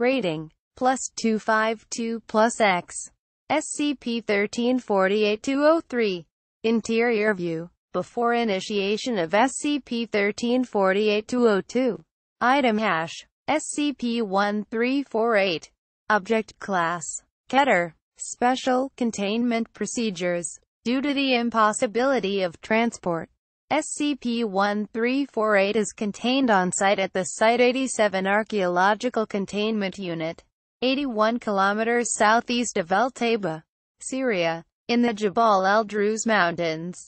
Rating. Plus 252 plus X. SCP-1348-203. Interior view. Before initiation of SCP-1348-202. Item hash. SCP-1348. Object class. Keter. Special containment procedures. Due to the impossibility of transport, SCP-1348 is contained on-site at the Site 87 Archaeological Containment Unit, 81 kilometers southeast of El Taba, Syria, in the Jabal el-Druze Mountains.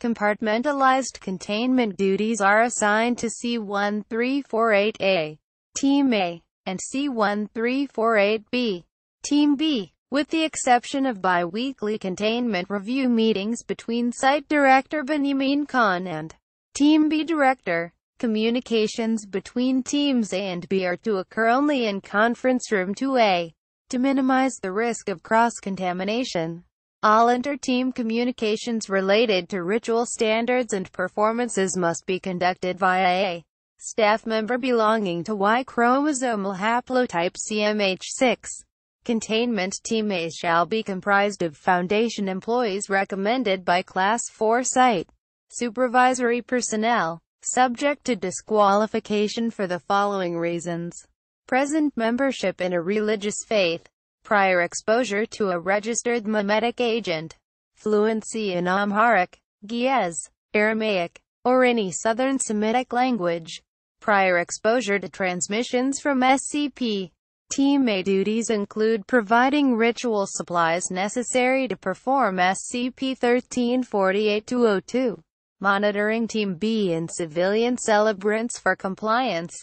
Compartmentalized containment duties are assigned to C-1348A, Team A, and C-1348B, Team B with the exception of bi-weekly containment review meetings between site director Benjamin Khan and Team B director. Communications between teams A and B are to occur only in conference room 2A to minimize the risk of cross-contamination. All inter-team communications related to ritual standards and performances must be conducted via a staff member belonging to Y chromosomal haplotype CMH6. Containment Team A shall be comprised of Foundation employees recommended by Class 4 site supervisory personnel, subject to disqualification for the following reasons. Present membership in a religious faith, prior exposure to a registered mimetic agent, fluency in Amharic, Ge'ez, Aramaic, or any Southern Semitic language, prior exposure to transmissions from SCP, a duties include providing ritual supplies necessary to perform SCP-1348-202, monitoring Team B and civilian celebrants for compliance,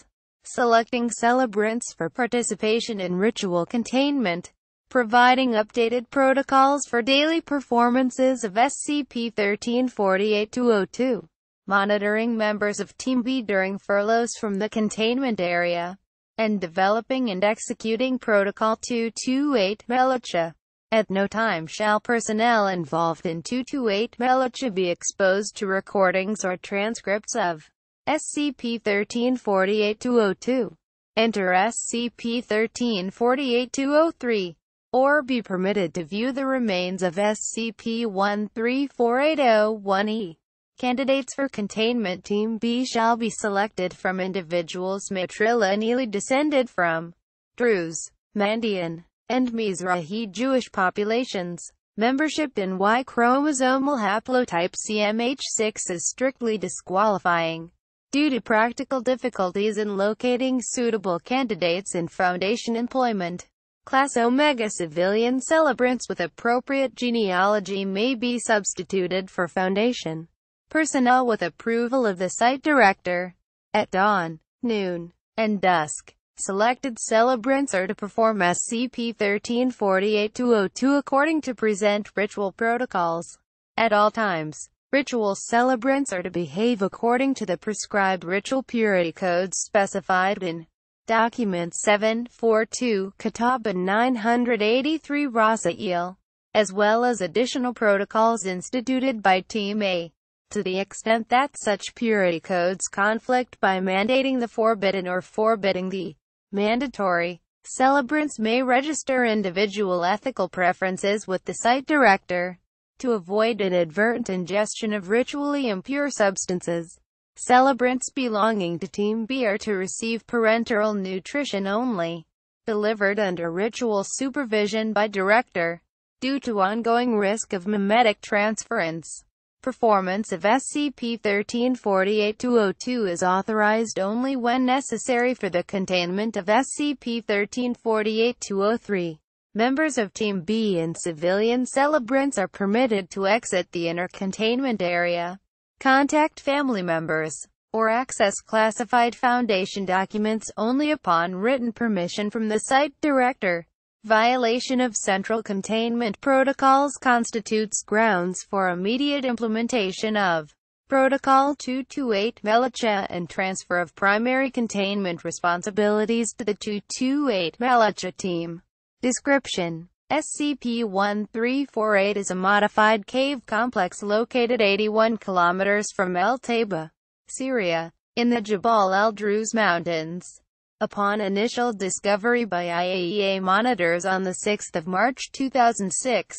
selecting celebrants for participation in ritual containment, providing updated protocols for daily performances of SCP-1348-202, monitoring members of Team B during furloughs from the containment area, and developing and executing Protocol 228 Velocha. At no time shall personnel involved in 228 Velocha be exposed to recordings or transcripts of SCP-1348-202, enter SCP-1348-203, or be permitted to view the remains of SCP-134801-E. Candidates for containment team B shall be selected from individuals matrilineally descended from Druze, Mandean, and Mizrahi Jewish populations. Membership in Y chromosomal haplotype CMH6 is strictly disqualifying due to practical difficulties in locating suitable candidates in foundation employment. Class Omega civilian celebrants with appropriate genealogy may be substituted for foundation personnel with approval of the site director. At dawn, noon, and dusk, selected celebrants are to perform SCP-1348-202 according to present ritual protocols. At all times, ritual celebrants are to behave according to the prescribed ritual purity codes specified in Document 742, Catawba 983 Rosaiel, as well as additional protocols instituted by Team A to the extent that such purity codes conflict by mandating the forbidden or forbidding the mandatory. Celebrants may register individual ethical preferences with the site director to avoid inadvertent ingestion of ritually impure substances. Celebrants belonging to Team B are to receive parenteral nutrition only, delivered under ritual supervision by director, due to ongoing risk of mimetic transference. Performance of SCP-1348-202 is authorized only when necessary for the containment of SCP-1348-203. Members of Team B and civilian celebrants are permitted to exit the inner containment area, contact family members, or access classified Foundation documents only upon written permission from the site director. Violation of central containment protocols constitutes grounds for immediate implementation of Protocol 228 Melicha and transfer of primary containment responsibilities to the 228 Melicha team. Description SCP-1348 is a modified cave complex located 81 kilometers from El Taba, Syria, in the Jabal el Druze Mountains. Upon initial discovery by IAEA monitors on 6 March 2006,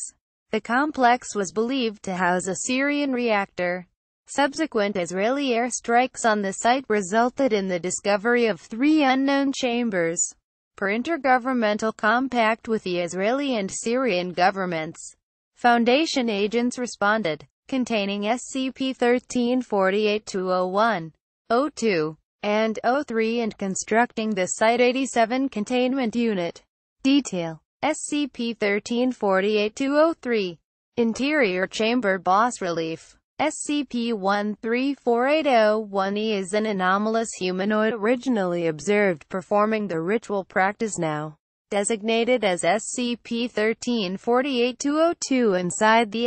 the complex was believed to house a Syrian reactor. Subsequent Israeli airstrikes on the site resulted in the discovery of three unknown chambers. Per intergovernmental compact with the Israeli and Syrian governments, Foundation agents responded, containing SCP-1348-201, 02 and O3 and constructing the Site 87 containment unit. Detail SCP-1348-203 Interior Chamber Boss Relief SCP-134801E is an anomalous humanoid originally observed performing the ritual practice now designated as SCP-1348-202 inside the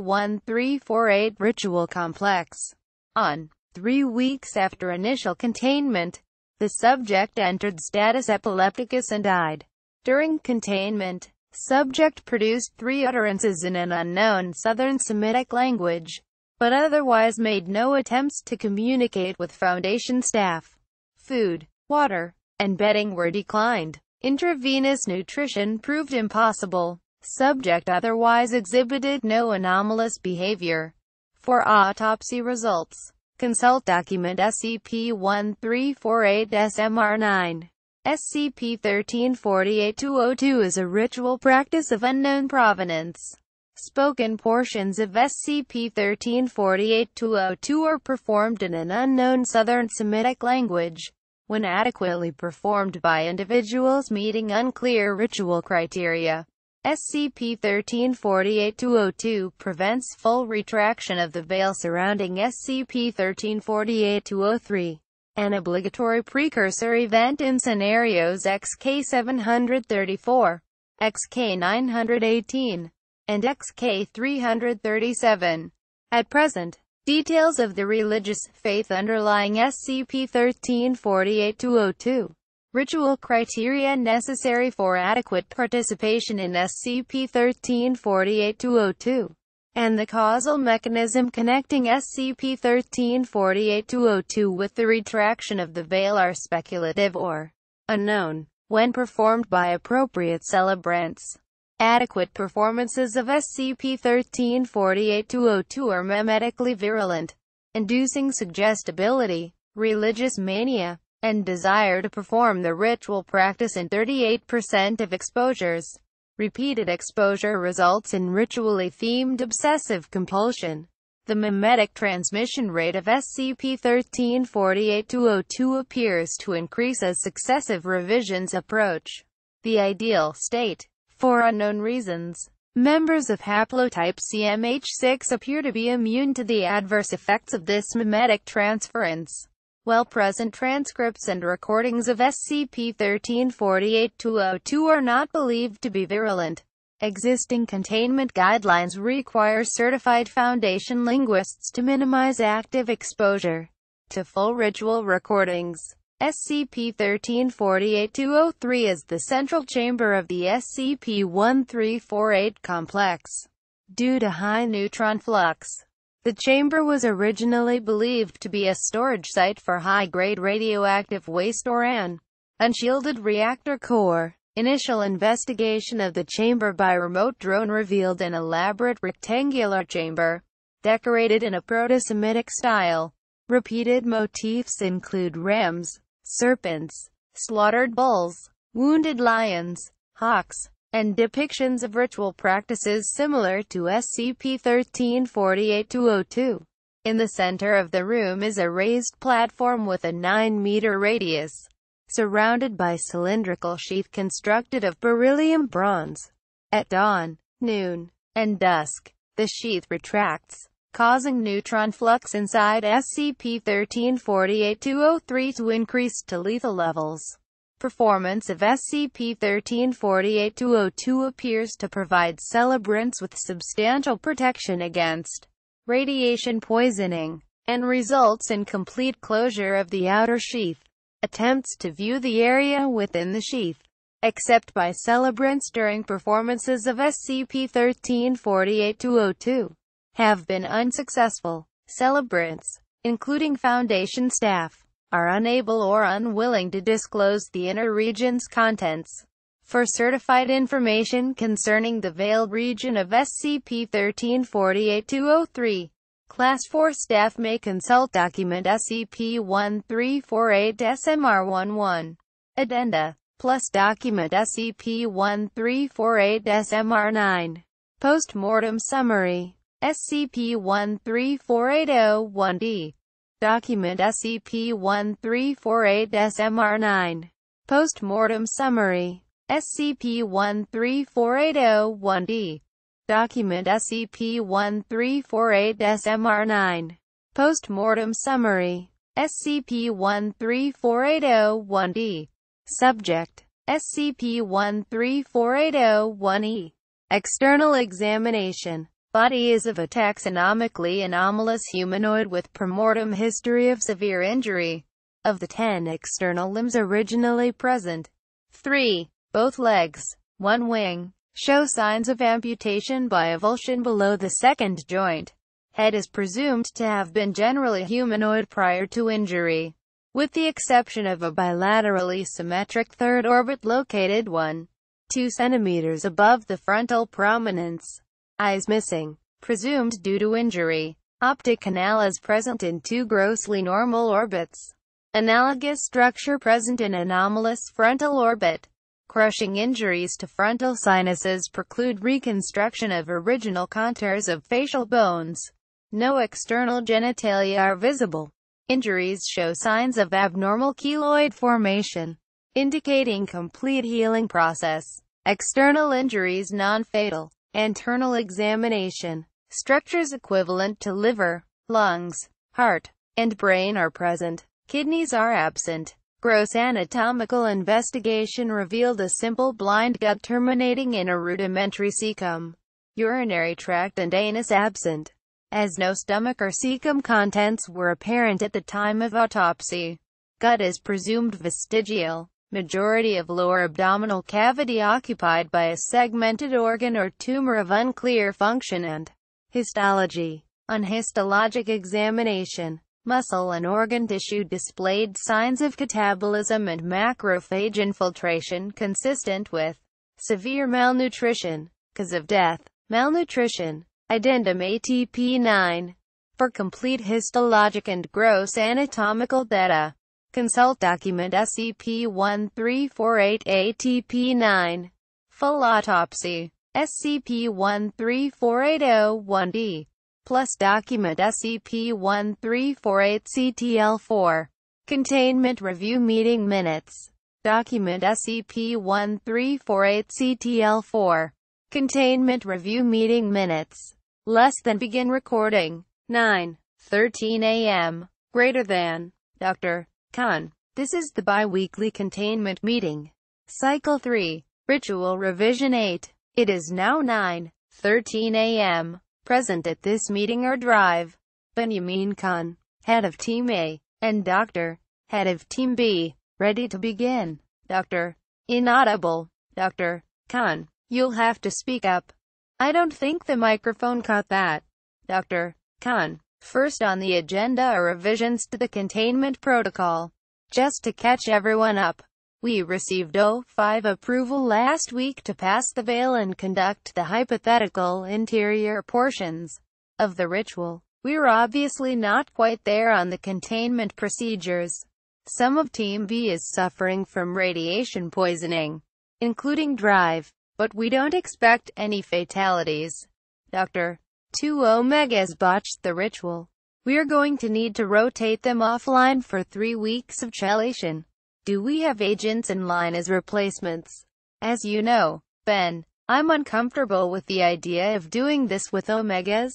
SCP-1348 ritual complex. On Three weeks after initial containment, the subject entered status epilepticus and died. During containment, subject produced three utterances in an unknown southern Semitic language, but otherwise made no attempts to communicate with Foundation staff. Food, water, and bedding were declined. Intravenous nutrition proved impossible. Subject otherwise exhibited no anomalous behavior. For autopsy results, Consult document SCP-1348 SMR-9. SCP-1348-202 is a ritual practice of unknown provenance. Spoken portions of SCP-1348-202 are performed in an unknown Southern Semitic language. When adequately performed by individuals meeting unclear ritual criteria, SCP-1348-202 prevents full retraction of the veil surrounding SCP-1348-203, an obligatory precursor event in scenarios XK-734, XK-918, and XK-337. At present, details of the religious faith underlying SCP-1348-202 Ritual criteria necessary for adequate participation in SCP-1348-202 and the causal mechanism connecting SCP-1348-202 with the retraction of the veil are speculative or unknown. When performed by appropriate celebrants, adequate performances of SCP-1348-202 are memetically virulent, inducing suggestibility, religious mania, and desire to perform the ritual practice in 38% of exposures. Repeated exposure results in ritually themed obsessive compulsion. The mimetic transmission rate of SCP-1348-202 appears to increase as successive revisions approach the ideal state. For unknown reasons, members of haplotype CMH6 appear to be immune to the adverse effects of this mimetic transference well present transcripts and recordings of SCP-1348-202 are not believed to be virulent, existing containment guidelines require certified Foundation linguists to minimize active exposure to full ritual recordings. SCP-1348-203 is the central chamber of the SCP-1348 complex. Due to high neutron flux, the chamber was originally believed to be a storage site for high-grade radioactive waste or an unshielded reactor core. Initial investigation of the chamber by remote drone revealed an elaborate rectangular chamber, decorated in a proto-Semitic style. Repeated motifs include rams, serpents, slaughtered bulls, wounded lions, hawks, and depictions of ritual practices similar to SCP-1348-202. In the center of the room is a raised platform with a 9-meter radius, surrounded by cylindrical sheath constructed of beryllium bronze. At dawn, noon, and dusk, the sheath retracts, causing neutron flux inside SCP-1348-203 to increase to lethal levels performance of SCP-1348-202 appears to provide celebrants with substantial protection against radiation poisoning, and results in complete closure of the outer sheath. Attempts to view the area within the sheath, except by celebrants during performances of SCP-1348-202, have been unsuccessful. Celebrants, including Foundation staff, are unable or unwilling to disclose the inner region's contents. For certified information concerning the veiled region of SCP-1348-203, Class 4 staff may consult document SCP-1348 SMR-11, Addenda, plus document SCP-1348 SMR-9. Postmortem Summary scp oh one d Document SCP-1348 SMR-9. Postmortem Summary SCP-134801-D. Document SCP-1348 SMR-9. Postmortem Summary SCP-134801-D. Subject SCP-134801-E. External Examination body is of a taxonomically anomalous humanoid with premortem history of severe injury. Of the 10 external limbs originally present, 3, both legs, one wing, show signs of amputation by avulsion below the second joint. Head is presumed to have been generally humanoid prior to injury, with the exception of a bilaterally symmetric third orbit located 1, 2 cm above the frontal prominence. Eyes missing. Presumed due to injury. Optic canal is present in two grossly normal orbits. Analogous structure present in anomalous frontal orbit. Crushing injuries to frontal sinuses preclude reconstruction of original contours of facial bones. No external genitalia are visible. Injuries show signs of abnormal keloid formation, indicating complete healing process. External injuries non-fatal. Internal examination. Structures equivalent to liver, lungs, heart, and brain are present. Kidneys are absent. Gross anatomical investigation revealed a simple blind gut terminating in a rudimentary cecum. Urinary tract and anus absent, as no stomach or cecum contents were apparent at the time of autopsy. Gut is presumed vestigial. Majority of lower abdominal cavity occupied by a segmented organ or tumor of unclear function and histology. On histologic examination, muscle and organ tissue displayed signs of catabolism and macrophage infiltration consistent with severe malnutrition, cause of death, malnutrition, addendum ATP9. For complete histologic and gross anatomical data, Consult document SCP-1348 ATP-9. Full autopsy. SCP-134801-D. Plus document SCP-1348 CTL-4. Containment review meeting minutes. Document SCP-1348 CTL-4. Containment review meeting minutes. Less than begin recording. 9. 13 a.m. Greater than. Dr. Khan. This is the bi-weekly containment meeting. Cycle 3. Ritual Revision 8. It is now 9.13 a.m. Present at this meeting are Drive, Benjamin Khan, head of Team A, and Doctor, head of Team B. Ready to begin. Doctor. Inaudible. Doctor. Khan. You'll have to speak up. I don't think the microphone caught that. Doctor. Khan. First on the agenda are revisions to the containment protocol. Just to catch everyone up, we received O5 approval last week to pass the veil and conduct the hypothetical interior portions of the ritual. We're obviously not quite there on the containment procedures. Some of Team B is suffering from radiation poisoning, including Drive, but we don't expect any fatalities. Dr. Two Omegas botched the ritual. We're going to need to rotate them offline for three weeks of chelation. Do we have agents in line as replacements? As you know, Ben, I'm uncomfortable with the idea of doing this with Omegas.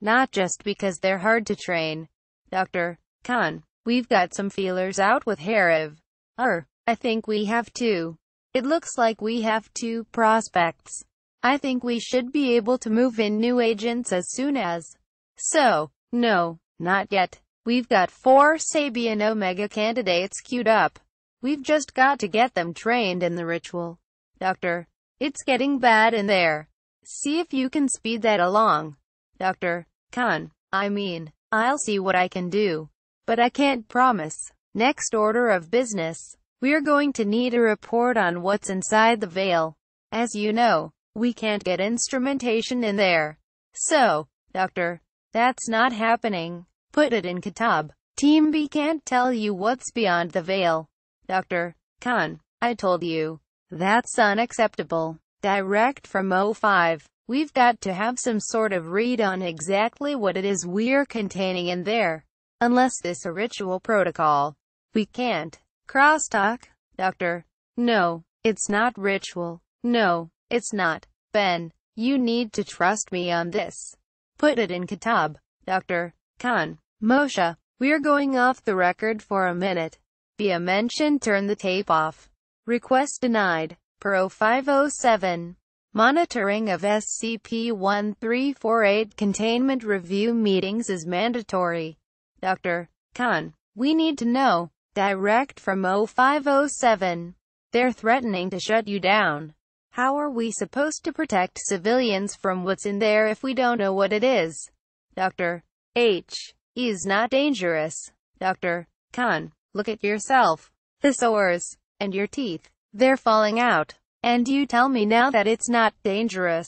Not just because they're hard to train. Dr. Khan, we've got some feelers out with Hariv. Er, I think we have two. It looks like we have two prospects. I think we should be able to move in new agents as soon as. So, no, not yet. We've got four Sabian Omega candidates queued up. We've just got to get them trained in the ritual. Doctor, it's getting bad in there. See if you can speed that along. Doctor, Khan, I mean, I'll see what I can do. But I can't promise. Next order of business. We're going to need a report on what's inside the veil. As you know, we can't get instrumentation in there. So, doctor, that's not happening. Put it in Kitab. Team B can't tell you what's beyond the veil. Dr. Khan, I told you. That's unacceptable. Direct from 05. We've got to have some sort of read on exactly what it is we're containing in there. Unless this a ritual protocol. We can't. Crosstalk. Doctor. No. It's not ritual. No. It's not. Ben, you need to trust me on this. Put it in Kitab. Dr. Khan. Moshe, we're going off the record for a minute. Via mention turn the tape off. Request denied. Pro 507. Monitoring of SCP-1348 containment review meetings is mandatory. Dr. Khan, we need to know. Direct from 0507. They're threatening to shut you down. How are we supposed to protect civilians from what's in there if we don't know what it is? Dr. H. is not dangerous. Dr. Khan, look at yourself. The sores. And your teeth. They're falling out. And you tell me now that it's not dangerous.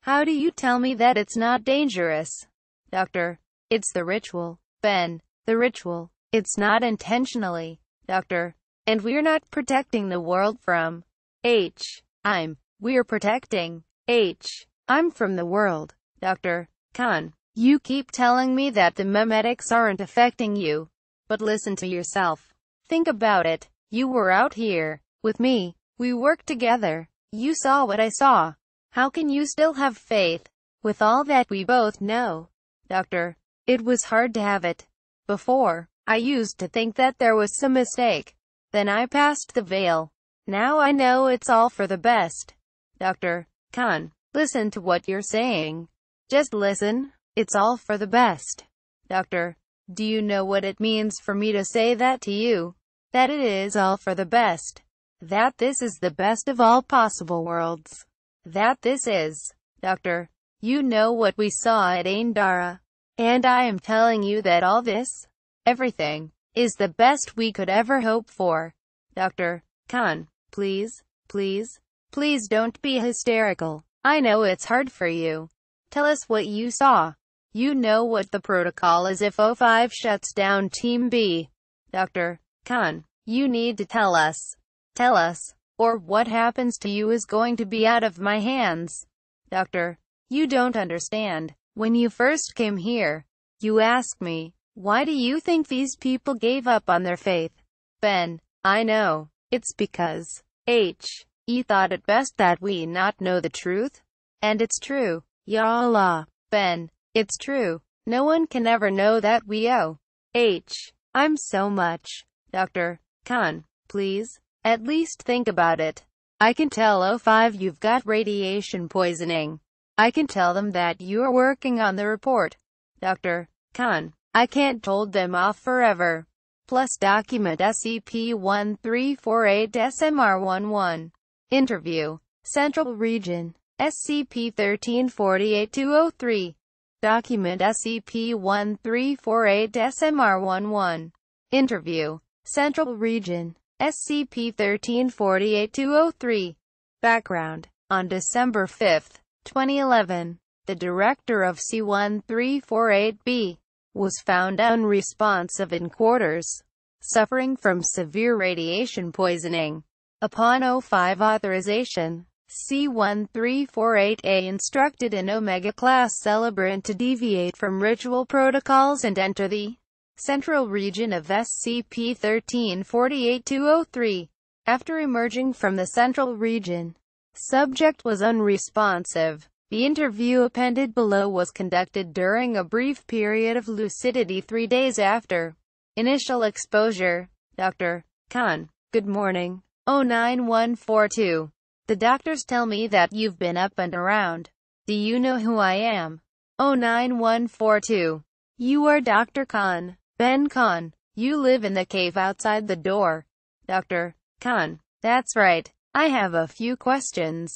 How do you tell me that it's not dangerous? Doctor. It's the ritual. Ben. The ritual. It's not intentionally. Doctor. And we're not protecting the world from H. I'm we're protecting. H. I'm from the world. Dr. Khan. You keep telling me that the memetics aren't affecting you. But listen to yourself. Think about it. You were out here. With me. We worked together. You saw what I saw. How can you still have faith? With all that we both know. Doctor. It was hard to have it. Before, I used to think that there was some mistake. Then I passed the veil. Now I know it's all for the best. Dr. Khan, listen to what you're saying. Just listen. It's all for the best. Doctor, do you know what it means for me to say that to you? That it is all for the best. That this is the best of all possible worlds. That this is. Doctor, you know what we saw at Aindara. And I am telling you that all this, everything, is the best we could ever hope for. Dr. Khan, please, please, Please don't be hysterical. I know it's hard for you. Tell us what you saw. You know what the protocol is if O5 shuts down Team B. Dr. Khan, you need to tell us. Tell us, or what happens to you is going to be out of my hands. Doctor, you don't understand. When you first came here, you asked me, why do you think these people gave up on their faith? Ben, I know. It's because H. He thought it best that we not know the truth. And it's true. Ya Allah. Ben. It's true. No one can ever know that we owe. H. I'm so much. Dr. Khan, please. At least think about it. I can tell 05 you've got radiation poisoning. I can tell them that you're working on the report. Dr. Khan, I can't hold them off forever. Plus document SCP-1348 SMR-11. Interview. Central Region. SCP-1348-203. Document SCP-1348-SMR11. Interview. Central Region. SCP-1348-203. Background. On December 5, 2011, the director of C1348B was found unresponsive in quarters, suffering from severe radiation poisoning. Upon 05 authorization, C-1348A instructed an Omega-class celebrant to deviate from ritual protocols and enter the central region of SCP-1348-203. After emerging from the central region, subject was unresponsive. The interview appended below was conducted during a brief period of lucidity three days after initial exposure. Dr. Khan, good morning. 09142. The doctors tell me that you've been up and around. Do you know who I am? 09142. You are Dr. Khan. Ben Khan. You live in the cave outside the door. Dr. Khan. That's right. I have a few questions.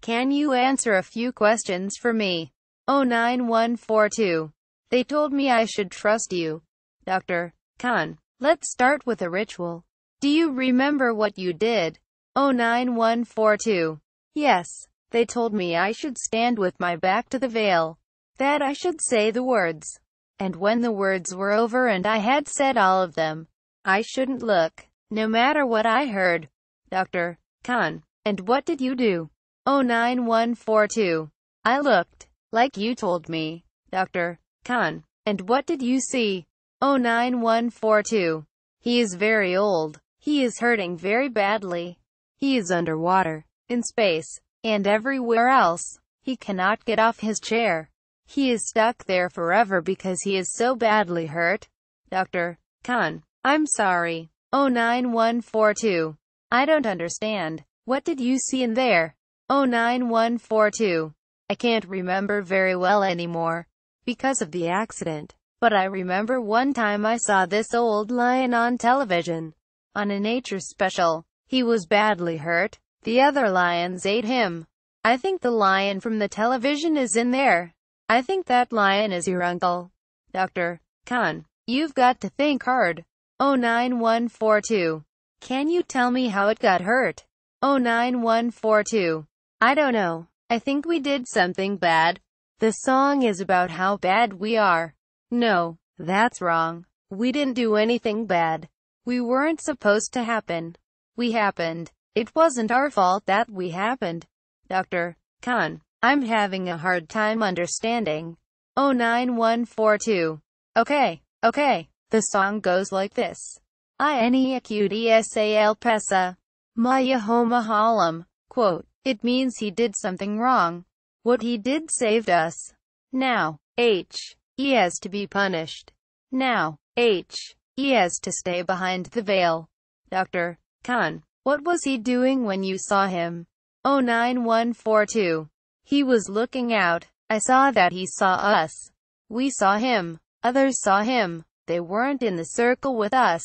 Can you answer a few questions for me? 09142. They told me I should trust you. Dr. Khan. Let's start with a ritual. Do you remember what you did? 09142. Yes. They told me I should stand with my back to the veil. That I should say the words. And when the words were over and I had said all of them, I shouldn't look. No matter what I heard. Dr. Khan. And what did you do? 09142. I looked. Like you told me. Dr. Khan. And what did you see? 09142. He is very old. He is hurting very badly. He is underwater, in space, and everywhere else. He cannot get off his chair. He is stuck there forever because he is so badly hurt. Dr. Khan, I'm sorry. 09142. I don't understand. What did you see in there? 09142. I can't remember very well anymore because of the accident. But I remember one time I saw this old lion on television. On a nature special, he was badly hurt. The other lions ate him. I think the lion from the television is in there. I think that lion is your uncle. Dr. Khan, you've got to think hard. 09142. Can you tell me how it got hurt? 09142. I don't know. I think we did something bad. The song is about how bad we are. No, that's wrong. We didn't do anything bad. We weren't supposed to happen. We happened. It wasn't our fault that we happened. Dr. Khan, I'm having a hard time understanding. 09142. Okay, okay. The song goes like this. Ienia qdsal pesa. Maya homahalam. Quote, it means he did something wrong. What he did saved us. Now, H. He has to be punished. Now, H. He has to stay behind the veil. Dr. Khan, what was he doing when you saw him? 09142. He was looking out. I saw that he saw us. We saw him. Others saw him. They weren't in the circle with us.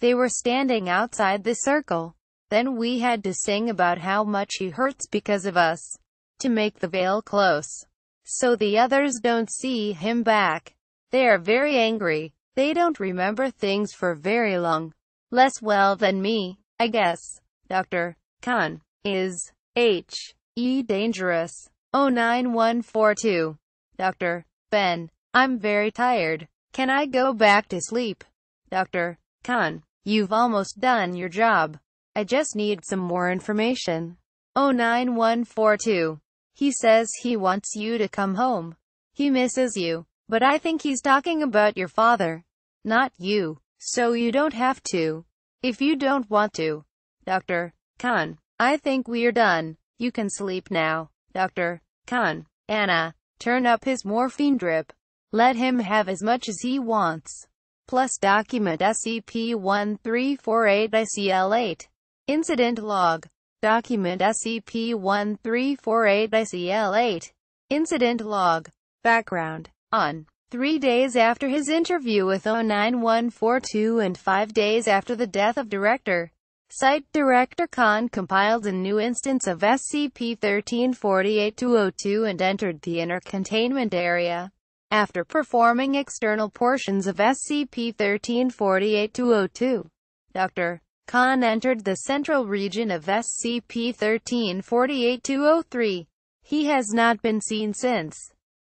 They were standing outside the circle. Then we had to sing about how much he hurts because of us. To make the veil close. So the others don't see him back. They are very angry. They don't remember things for very long. Less well than me, I guess. Dr. Khan is H. E. Dangerous. 09142. Dr. Ben, I'm very tired. Can I go back to sleep? Dr. Khan, you've almost done your job. I just need some more information. 09142. He says he wants you to come home. He misses you. But I think he's talking about your father. Not you. So you don't have to. If you don't want to. Dr. Khan. I think we're done. You can sleep now. Dr. Khan. Anna. Turn up his morphine drip. Let him have as much as he wants. Plus document SCP-1348-ICL-8. Incident log. Document SCP-1348-ICL-8. Incident log. Background. On. Three days after his interview with 09142 and five days after the death of director, site director Khan compiled a new instance of SCP-1348-202 and entered the inner containment area. After performing external portions of SCP-1348-202, Dr. Khan entered the central region of SCP-1348-203. He has not been seen since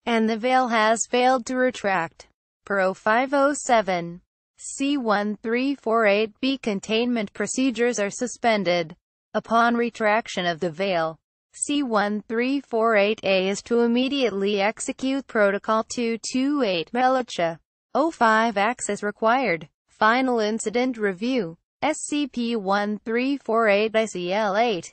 and the veil has failed to retract. Pro 507. C1348B containment procedures are suspended. Upon retraction of the veil, C1348A is to immediately execute Protocol 228 Melocha. 05 access required. Final Incident Review. SCP-1348-ICL-8.